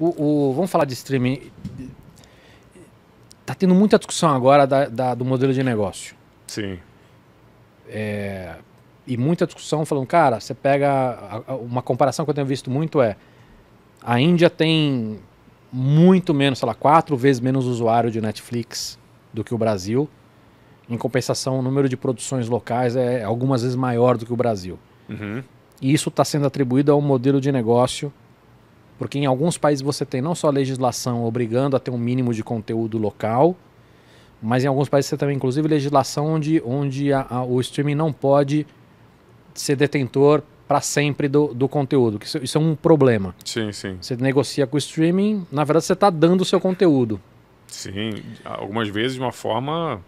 o, o, vamos falar de streaming. Tá tendo muita discussão agora da, da, do modelo de negócio. Sim. É, e muita discussão falando, cara, você pega. Uma comparação que eu tenho visto muito é. A Índia tem muito menos, sei lá, quatro vezes menos usuário de Netflix do que o Brasil. Em compensação, o número de produções locais é, é algumas vezes maior do que o Brasil. Uhum. E isso está sendo atribuído a um modelo de negócio porque em alguns países você tem não só legislação obrigando a ter um mínimo de conteúdo local, mas em alguns países você também, inclusive, legislação onde, onde a, a, o streaming não pode ser detentor para sempre do, do conteúdo. Que isso, isso, é um problema. Sim, sim. Você negocia com o streaming, na verdade você está dando o seu conteúdo. Sim, algumas vezes de uma forma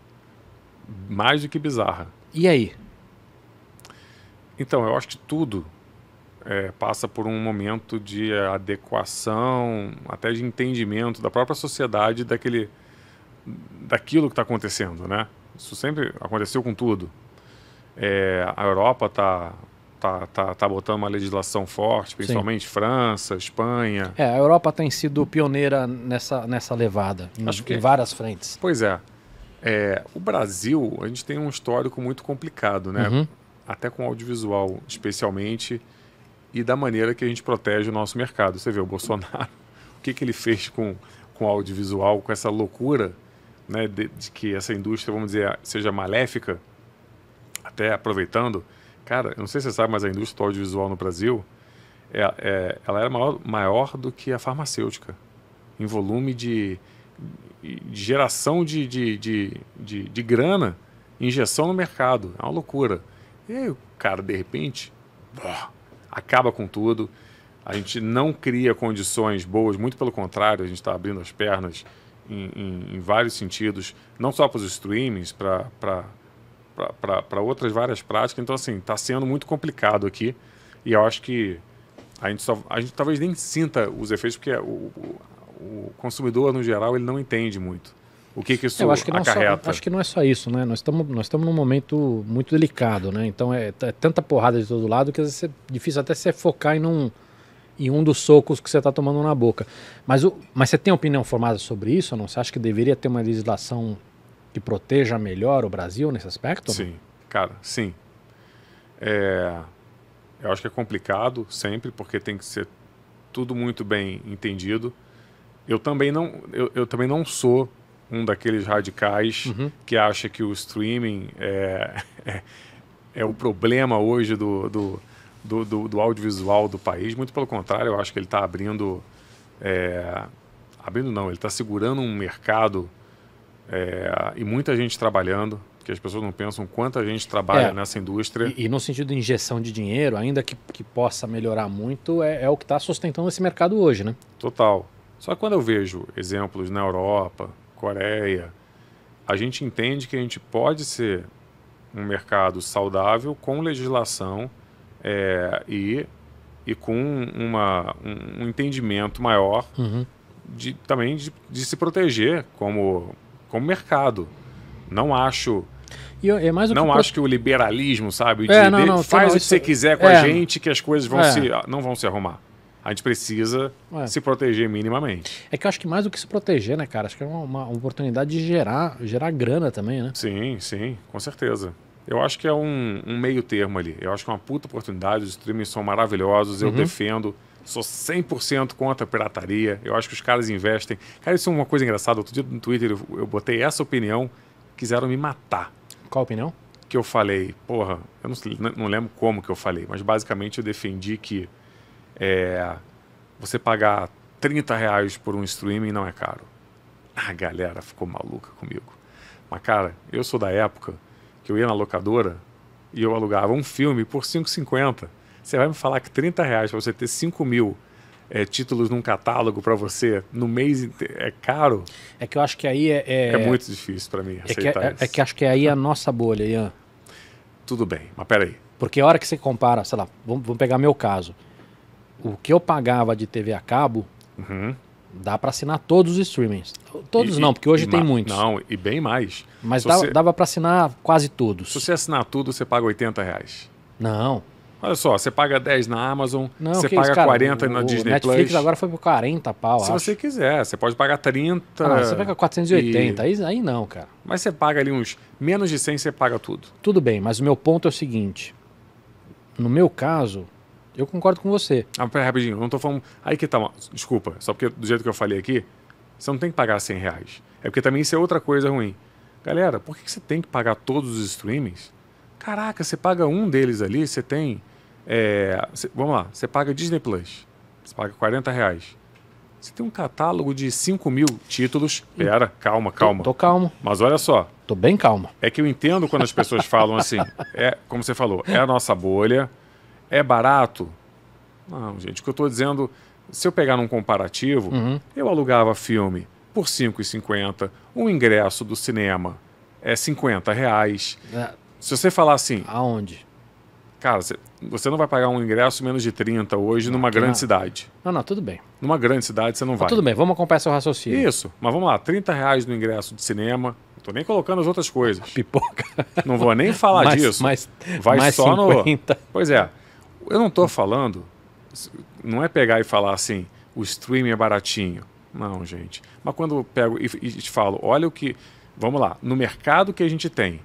mais do que bizarra. E aí? Então, eu acho que tudo é, passa por um momento de adequação, até de entendimento da própria sociedade daquele, daquilo que está acontecendo, né? Isso sempre aconteceu com tudo. É, a Europa está tá, tá, tá botando uma legislação forte, principalmente Sim. França, Espanha. É, a Europa tem sido pioneira nessa, nessa levada, Acho em, que... em várias frentes. Pois é. é. O Brasil, a gente tem um histórico muito complicado, né? Uhum. Até com audiovisual, especialmente e da maneira que a gente protege o nosso mercado. Você vê o Bolsonaro, o que, que ele fez com, com o audiovisual, com essa loucura né, de, de que essa indústria, vamos dizer, seja maléfica, até aproveitando. Cara, eu não sei se você sabe, mas a indústria do audiovisual no Brasil, é, é, ela era maior, maior do que a farmacêutica, em volume de, de geração de, de, de, de, de grana, injeção no mercado. É uma loucura. E aí, o cara, de repente, acaba com tudo. A gente não cria condições boas, muito pelo contrário, a gente está abrindo as pernas em, em, em, vários sentidos, não só para os streamings, para outras várias práticas. Então, assim, está sendo muito complicado aqui. E eu acho que a gente, só, a gente talvez nem sinta os efeitos, porque o, o, o consumidor, no geral, ele não entende muito. O que, que isso eu acho que é acarreta? Só, acho que não é só isso, né? Nós estamos nós estamos num momento muito delicado, né? Então é, é, tanta porrada de todo lado que às vezes é difícil até você focar em um em um dos socos que você está tomando na boca. Mas o, mas você tem opinião formada sobre isso? Ou não? Você acha que deveria ter uma legislação que proteja melhor o Brasil nesse aspecto? Sim, cara, sim. É, eu acho que é complicado sempre porque tem que ser tudo muito bem entendido. Eu também não eu, eu também não sou um daqueles radicais uhum. que acha que o streaming é, é, é o problema hoje do do, do, do, do, audiovisual do país. Muito pelo contrário, eu acho que ele está abrindo. É, abrindo não, ele está segurando um mercado é, e muita gente trabalhando que as pessoas não pensam quanta gente trabalha é, nessa indústria. E, e, no sentido de injeção de dinheiro, ainda que, que possa melhorar muito, é, é o que está sustentando esse mercado hoje, né? Total. Só que quando eu vejo exemplos na Europa, Coreia, a gente entende que a gente pode ser um mercado saudável com legislação é, e, e com uma, um, um entendimento maior uhum. de, também de, de, se proteger como, como mercado. Não acho. Eu, é não que acho que o liberalismo, sabe? É, de, é, não, não, faz não, o que você quiser com a é. gente que as coisas vão é. se, não vão se arrumar a gente precisa é. se proteger minimamente. É que eu acho que mais do que se proteger, né, cara? Acho que é uma, uma, oportunidade de gerar, gerar grana também, né? Sim, sim, com certeza. Eu acho que é um, um meio termo ali. Eu acho que é uma puta oportunidade. Os streamings são maravilhosos, eu uhum. defendo. Sou 100% contra a pirataria. Eu acho que os caras investem. Cara, isso é uma coisa engraçada. Outro dia no Twitter eu, eu botei essa opinião. Quiseram me matar. Qual opinião? Que eu falei, porra, eu não, não lembro como que eu falei, mas basicamente eu defendi que é, você pagar 30 reais por um streaming não é caro. A ah, galera ficou maluca comigo. Mas, cara, eu sou da época que eu ia na locadora e eu alugava um filme por 5,50. Você vai me falar que 30 reais para você ter 5 mil é, títulos num catálogo para você no mês é caro. É que eu acho que aí é. É, é muito difícil para mim é, é aceitar que, é, isso. É que acho que aí é a nossa bolha, Ian. Tudo bem, mas peraí. Porque a hora que você compara, sei lá, vamos, vamos pegar meu caso o que eu pagava de TV a cabo, uhum. dá para assinar todos os streamings. Todos e, não, porque hoje tem muitos. Não, e bem mais. Mas dava, você, dava para assinar quase todos. Se você assinar tudo, você paga 80 reais. Não. Olha só, você paga 10 na Amazon, não, você paga isso, 40 o, na Disney Netflix Plus. Netflix agora foi por 40 pau, Se acho. você quiser, você pode pagar 30. Ah, você paga 480, e... aí não, cara. Mas você paga ali uns menos de 100, você paga tudo. Tudo bem, mas o meu ponto é o seguinte. No meu caso, eu concordo com você. Ah, pera, rapidinho, não estou falando. Aí que tá, uma... desculpa, só porque do jeito que eu falei aqui, você não tem que pagar 100 reais. É porque também isso é outra coisa ruim. Galera, por que você tem que pagar todos os streamings? Caraca, você paga um deles ali, você tem. É... vamos lá, você paga Disney Plus. Você paga 40 reais. Você tem um catálogo de 5 mil títulos. Pera, calma, calma. Tô, tô, calmo. Mas olha só. Tô bem calmo. É que eu entendo quando as pessoas falam assim. É, como você falou, é a nossa bolha. É barato? Não, gente, o que eu estou dizendo, se eu pegar num comparativo, uhum. eu alugava filme por R$ 5,50, o ingresso do cinema é 50 reais. É. Se você falar assim... Aonde? Cara, você não vai pagar um ingresso menos de 30 hoje numa grande não. cidade. Não, não, tudo bem. Numa grande cidade você não ah, vai. Tudo bem, vamos acompanhar seu raciocínio. Isso, mas vamos lá, 30 reais no ingresso de cinema. Não tô nem colocando as outras coisas. Pipoca. Não vou nem falar disso. Mas, vai mais só 50. no. Pois é. Eu não estou falando, não é pegar e falar assim, o streaming é baratinho. Não, gente. Mas quando eu pego e, e te falo, olha o que. Vamos lá, no mercado que a gente tem,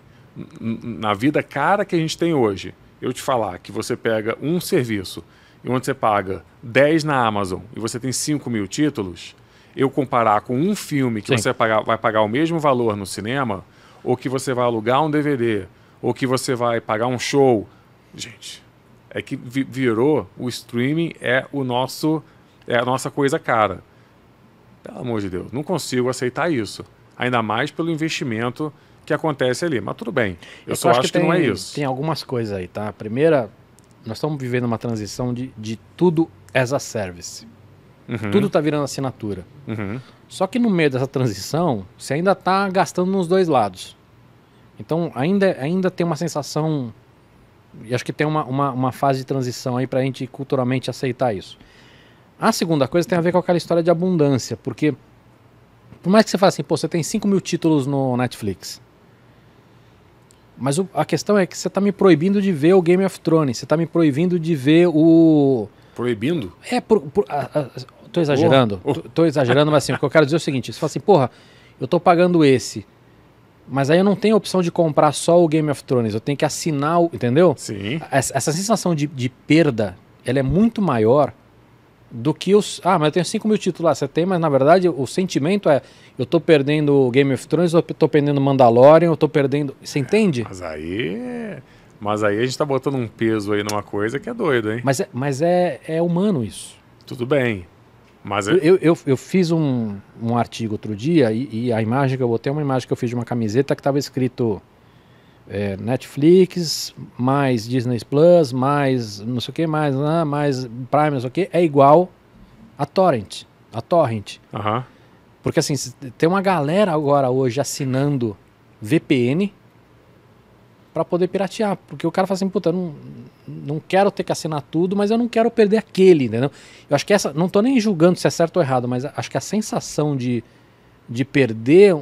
na vida cara que a gente tem hoje, eu te falar que você pega um serviço e onde você paga 10 na Amazon e você tem 5 mil títulos, eu comparar com um filme que Sim. você vai pagar, vai pagar o mesmo valor no cinema, ou que você vai alugar um DVD, ou que você vai pagar um show. Gente, é que virou o streaming é o nosso é a nossa coisa cara. Pelo amor de Deus, não consigo aceitar isso. Ainda mais pelo investimento que acontece ali. Mas tudo bem. Eu, eu só acho que, tem, não é isso. Tem algumas coisas aí, tá? A primeira, nós estamos vivendo uma transição de, de tudo as a service. Uhum. Tudo está virando assinatura. Uhum. Só que no meio dessa transição, você ainda está gastando nos dois lados. Então ainda, ainda tem uma sensação e acho que tem uma, uma, uma fase de transição aí para a gente culturalmente aceitar isso. A segunda coisa tem a ver com aquela história de abundância, porque por mais que você fale assim, pô, você tem 5 mil títulos no Netflix. Mas o, a questão é que você está me proibindo de ver o Game of Thrones, você está me proibindo de ver o. Proibindo? É, por, por a, a, tô exagerando. Oh, oh. Tô, tô, exagerando, mas assim, o que eu quero dizer é o seguinte: você fala assim, porra, eu tô pagando esse mas aí eu não tenho a opção de comprar só o Game of Thrones. Eu tenho que assinar, o, entendeu? Sim. Essa, essa sensação de, de, perda, ela é muito maior do que os... Ah, mas eu tenho 5 mil títulos lá. Você tem, mas na verdade o sentimento é... Eu tô perdendo o Game of Thrones, eu tô perdendo Mandalorian, eu tô perdendo... Você entende? mas aí... Mas aí a gente tá botando um peso aí numa coisa que é doido, hein? Mas é, mas é, é humano isso. Tudo bem. Mas é- eu... Eu, eu, eu fiz um, um artigo outro dia e, e, a imagem que eu botei é uma imagem que eu fiz de uma camiseta que estava escrito é, Netflix, mais Disney Plus, mais não sei o que, mais, não ah, mais Prime, não sei o que, é igual a Torrent. A Torrent. Porque assim, tem uma galera agora hoje assinando VPN para poder piratear. Porque o cara fala assim, puta, não, não quero ter que assinar tudo, mas eu não quero perder aquele, entendeu? Eu acho que essa, não tô nem julgando se é certo ou errado, mas acho que a sensação de, de perder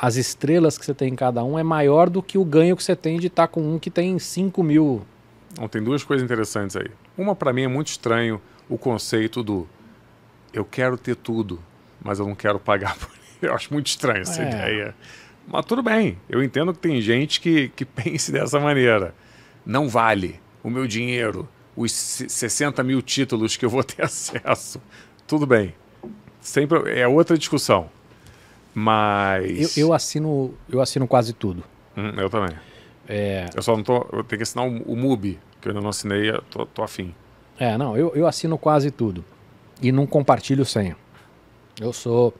as estrelas que você tem em cada um é maior do que o ganho que você tem de estar tá com um que tem 5 mil. Não, tem duas coisas interessantes aí. Uma, para mim, é muito estranho o conceito do eu quero ter tudo, mas eu não quero pagar por ele. Eu acho muito estranho essa é. ideia. Mas tudo bem, eu entendo que tem gente que, que pense dessa maneira. Não vale o meu dinheiro, os 60 mil títulos que eu vou ter acesso. Tudo bem. Sempre é outra discussão. Mas. Eu, eu assino eu assino quase tudo. Hum, eu também. É... Eu só não tô. Eu tenho que assinar o, o MUBI, que eu ainda não assinei, eu tô, tô afim. É, não, eu, eu assino quase tudo. E não compartilho senha. Eu sou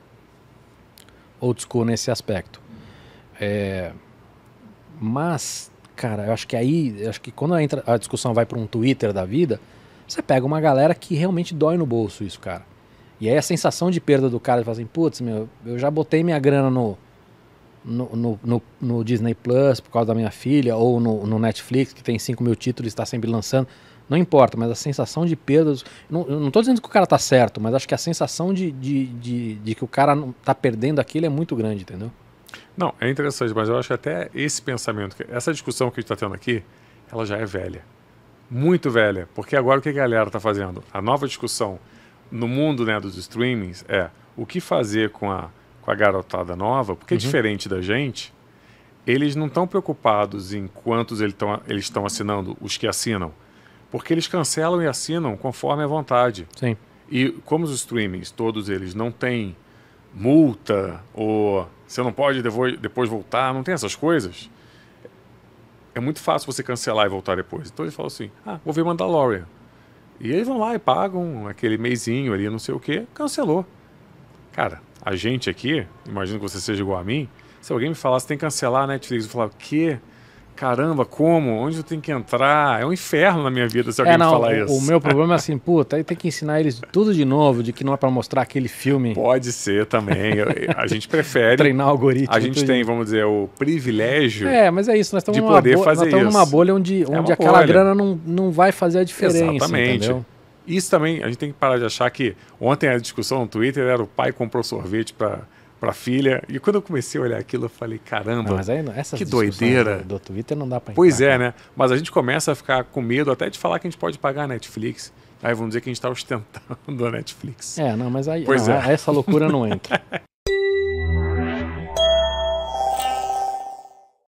old school nesse aspecto. É, mas, cara, eu acho que aí, acho que quando entra, a discussão vai para um Twitter da vida, você pega uma galera que realmente dói no bolso isso, cara. E aí a sensação de perda do cara, de falar assim, putz, meu, eu já botei minha grana no, no, no, no, no Disney Plus por causa da minha filha, ou no, no Netflix, que tem 5 mil títulos e está sempre lançando. Não importa, mas a sensação de perda. não, estou dizendo que o cara tá certo, mas acho que a sensação de, de, de, de que o cara tá perdendo aquilo é muito grande, entendeu? Não, é interessante, mas eu acho que até esse pensamento, essa discussão que a gente está tendo aqui, ela já é velha. Muito velha. Porque agora o que a galera está fazendo? A nova discussão no mundo né, dos streamings é o que fazer com a, com a garotada nova, porque é uhum. é diferente da gente, eles não estão preocupados em quantos eles estão eles assinando, os que assinam. Porque eles cancelam e assinam conforme a vontade. Sim. E como os streamings, todos eles não têm multa, ou você não pode depois voltar, não tem essas coisas. É muito fácil você cancelar e voltar depois. Então ele falou assim: ah, vou ver Mandalorian. E eles vão lá e pagam aquele meizinho ali, não sei o quê, cancelou. Cara, a gente aqui, imagino que você seja igual a mim, se alguém me falasse tem que cancelar a Netflix, eu falava: que? caramba, como? Onde eu tenho que entrar? É um inferno na minha vida se alguém é, não, falar o, isso. O meu problema é assim, puta, aí tem que ensinar eles tudo de novo, de que não é para mostrar aquele filme. Pode ser também. a gente prefere. Treinar algoritmo. A gente tem, vamos dizer, o privilégio. É, mas é isso. Nós estamos, de poder bo... estamos numa bolha onde, é onde é aquela bolha. grana não, não vai fazer a diferença. Exatamente. Entendeu? Isso também, a gente tem que parar de achar que ontem a discussão no Twitter era o pai comprou sorvete para para a filha. E quando eu comecei a olhar aquilo, eu falei, caramba, não, mas aí, essas que doideira. Do, Twitter não dá para Pois é, né? Mas a gente começa a ficar com medo até de falar que a gente pode pagar a Netflix. Aí vamos dizer que a gente está ostentando a Netflix. É, não, mas aí não, é. essa loucura não entra.